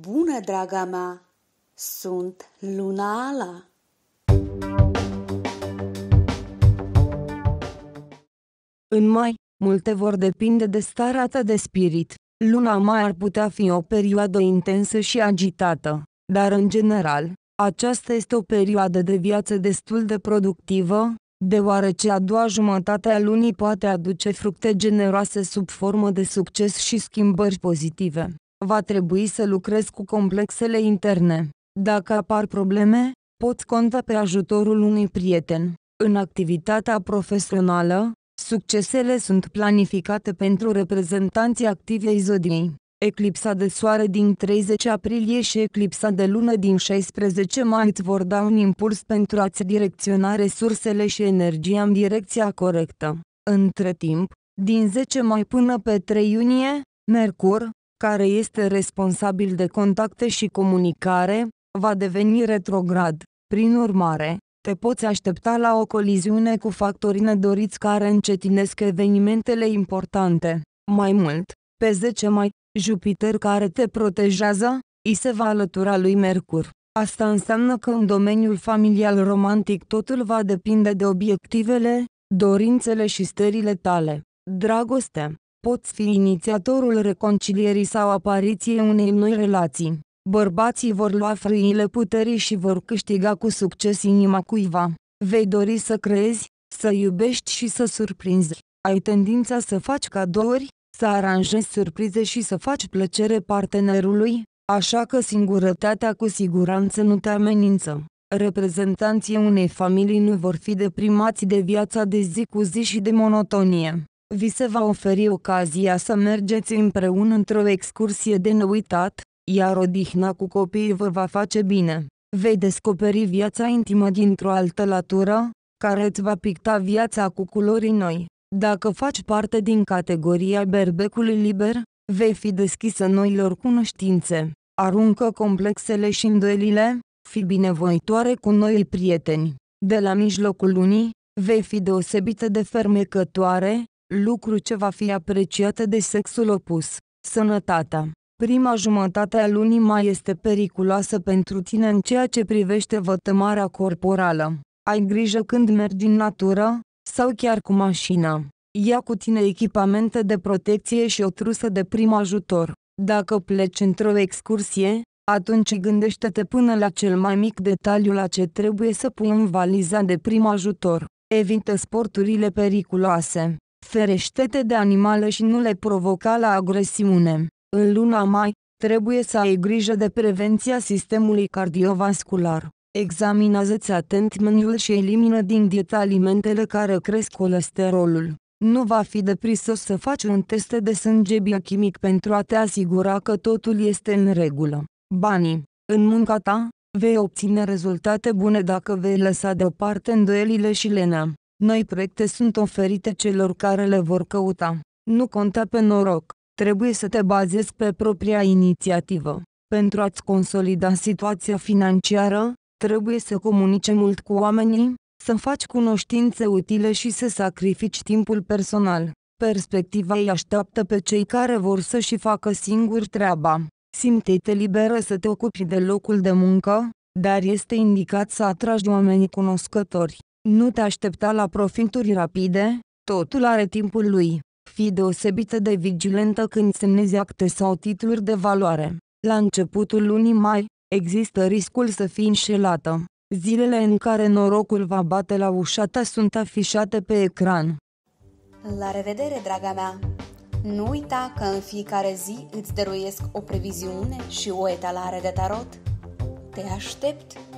Bună, draga mea! Sunt Luna Ala! În mai, multe vor depinde de starea ta de spirit. Luna mai ar putea fi o perioadă intensă și agitată, dar în general, aceasta este o perioadă de viață destul de productivă, deoarece a doua jumătate a lunii poate aduce fructe generoase sub formă de succes și schimbări pozitive va trebui să lucrez cu complexele interne. Dacă apar probleme, poți conta pe ajutorul unui prieten. În activitatea profesională, succesele sunt planificate pentru reprezentanții activei zodiei. Eclipsa de soare din 30 aprilie și eclipsa de lună din 16 mai îți vor da un impuls pentru a-ți direcționa resursele și energia în direcția corectă. Între timp, din 10 mai până pe 3 iunie, Mercur, care este responsabil de contacte și comunicare, va deveni retrograd. Prin urmare, te poți aștepta la o coliziune cu factorii nedoriți care încetinesc evenimentele importante. Mai mult, pe 10 mai, Jupiter care te protejează, îi se va alătura lui Mercur. Asta înseamnă că în domeniul familial romantic totul va depinde de obiectivele, dorințele și stările tale. Dragoste poți fi inițiatorul reconcilierii sau apariției unei noi relații. Bărbații vor lua frâile puterii și vor câștiga cu succes inima cuiva. Vei dori să creezi, să iubești și să surprinzi. Ai tendința să faci cadouri, să aranjezi surprize și să faci plăcere partenerului, așa că singurătatea cu siguranță nu te amenință. Reprezentanții unei familii nu vor fi deprimați de viața de zi cu zi și de monotonie vi se va oferi ocazia să mergeți împreună într-o excursie de neuitat, iar odihna cu copiii vă va face bine. Vei descoperi viața intimă dintr-o altă latură, care îți va picta viața cu culori noi. Dacă faci parte din categoria berbecului liber, vei fi deschisă noilor cunoștințe. Aruncă complexele și îndoielile, fi binevoitoare cu noi prieteni. De la mijlocul lunii, vei fi deosebită de fermecătoare, lucru ce va fi apreciat de sexul opus. Sănătatea Prima jumătate a lunii mai este periculoasă pentru tine în ceea ce privește vătămarea corporală. Ai grijă când mergi în natură, sau chiar cu mașina. Ia cu tine echipamente de protecție și o trusă de prim ajutor. Dacă pleci într-o excursie, atunci gândește-te până la cel mai mic detaliu la ce trebuie să pui în valiza de prim ajutor. Evită sporturile periculoase ferește-te de animale și nu le provoca la agresiune. În luna mai, trebuie să ai grijă de prevenția sistemului cardiovascular. Examinează-ți atent meniul și elimină din dieta alimentele care cresc colesterolul. Nu va fi deprisos să faci un test de sânge biochimic pentru a te asigura că totul este în regulă. Banii. În munca ta, vei obține rezultate bune dacă vei lăsa deoparte îndoielile și lenea. Noi proiecte sunt oferite celor care le vor căuta. Nu conta pe noroc, trebuie să te bazezi pe propria inițiativă. Pentru a-ți consolida situația financiară, trebuie să comunice mult cu oamenii, să faci cunoștințe utile și să sacrifici timpul personal. Perspectiva îi așteaptă pe cei care vor să și facă singuri treaba. Simte-te liberă să te ocupi de locul de muncă, dar este indicat să atragi oamenii cunoscători. Nu te aștepta la profituri rapide, totul are timpul lui. Fii deosebită de vigilentă când semnezi acte sau titluri de valoare. La începutul lunii mai, există riscul să fii înșelată. Zilele în care norocul va bate la ușa ta sunt afișate pe ecran. La revedere, draga mea! Nu uita că în fiecare zi îți dăruiesc o previziune și o etalare de tarot. Te aștept!